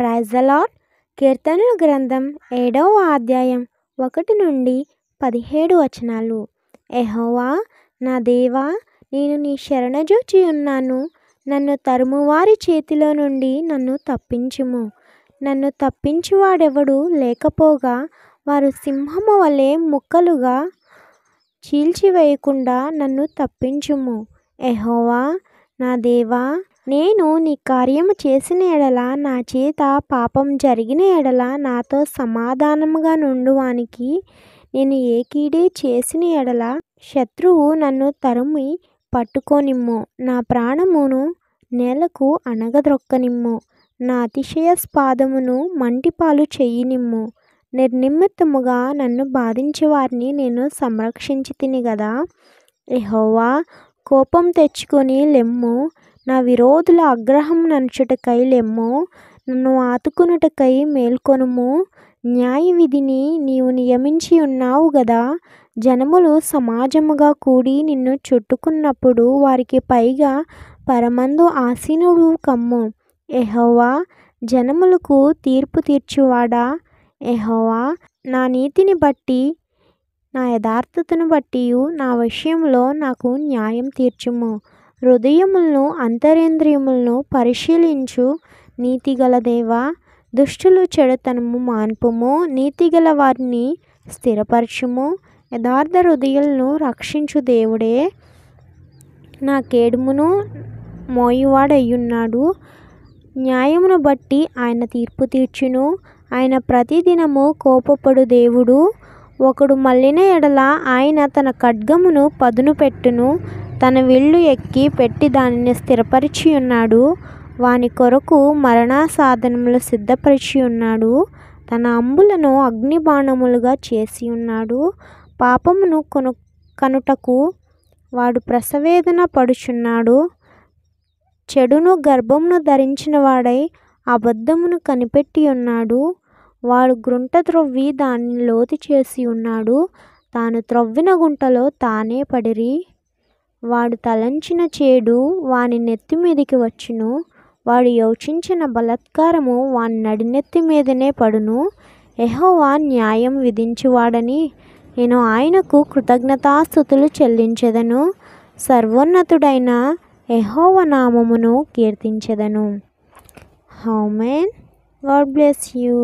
ప్రైజలాడ్ కీర్తనల గ్రంథం ఏడవ అధ్యాయం ఒకటి నుండి పదిహేడు వచనాలు ఎహోవా నా దేవా నేను నీ శరణజోచి ఉన్నాను నన్ను తరుమువారి చేతిలో నుండి నన్ను తప్పించుము నన్ను తప్పించువాడెవడు లేకపోగా వారు సింహము వలె ముక్కలుగా చీల్చివేయకుండా నన్ను తప్పించుము ఎహోవా నా దేవా నేను నీ కార్యము చేసిన యెడల నా చేత పాపం జరిగిన ఎడల నాతో సమాధానముగా నుండువానికి నేను ఏ కీడే చేసిన ఎడల శత్రువు నన్ను తరుమి పట్టుకోనిమ్ము నా ప్రాణమును నేలకు అణగద్రొక్కనిమ్ము నా అతిశయ స్పాదమును మంటిపాలు చెయ్యనిమ్ము నిర్నిమిత్తముగా నన్ను బాధించే వారిని నేను సంరక్షించి తిని కదా ఎహోవా కోపం తెచ్చుకొని లెమ్ము నా విరోధుల నంచుటకై లెమ్ము నన్ను ఆతుకునుటకై మేల్కొనుము న్యాయ విధిని నీవు నియమించి ఉన్నావు గదా జనములు సమాజముగా కూడి నిన్ను చుట్టుకున్నప్పుడు వారికి పైగా పరమందు ఆసీనుడు కమ్ము ఎహోవా జనములకు తీర్పు తీర్చువాడా ఎహోవా నా నీతిని బట్టి నా యథార్థతను బట్టి నా విషయంలో నాకు న్యాయం తీర్చుము హృదయములను అంతరేంద్రియములను పరిశీలించు నీతిగల దేవా దుష్టులు చెడుతనము మాన్పుము నీతిగల వారిని స్థిరపరచుము యథార్థ హృదయాలను రక్షించు దేవుడే నా కేడుమును మోయువాడయ్యున్నాడు న్యాయమును బట్టి ఆయన తీర్పు తీర్చును ఆయన ప్రతిదినము కోపపడు దేవుడు ఒకడు మళ్ళిన ఎడల ఆయన తన ఖడ్గమును పదును పెట్టును తన విల్లు ఎక్కి పెట్టి దానిని స్థిరపరిచి ఉన్నాడు వాని కొరకు సాధనములు సిద్ధపరిచి ఉన్నాడు తన అంబులను అగ్నిబాణములుగా చేసి ఉన్నాడు పాపమును కొను కనుటకు వాడు ప్రసవేదన పడుచున్నాడు చెడును గర్భమును ధరించిన వాడై అబద్ధమును కనిపెట్టి ఉన్నాడు వాడు గుంట త్రొవ్వి దాన్ని లోతు చేసి ఉన్నాడు తాను త్రవ్విన గుంటలో తానే పడిరి వాడు తలంచిన చేడు వాని నెత్తి మీదకి వచ్చును వాడు యోచించిన బలాత్కారము వాని నడినెత్తి మీదనే పడును ఎహోవా న్యాయం విధించువాడని నేను ఆయనకు కృతజ్ఞతాస్థుతులు చెల్లించెదను సర్వోన్నతుడైన ఎహోవ నామమును కీర్తించెదను హౌమెన్ గాడ్ బ్లెస్ యూ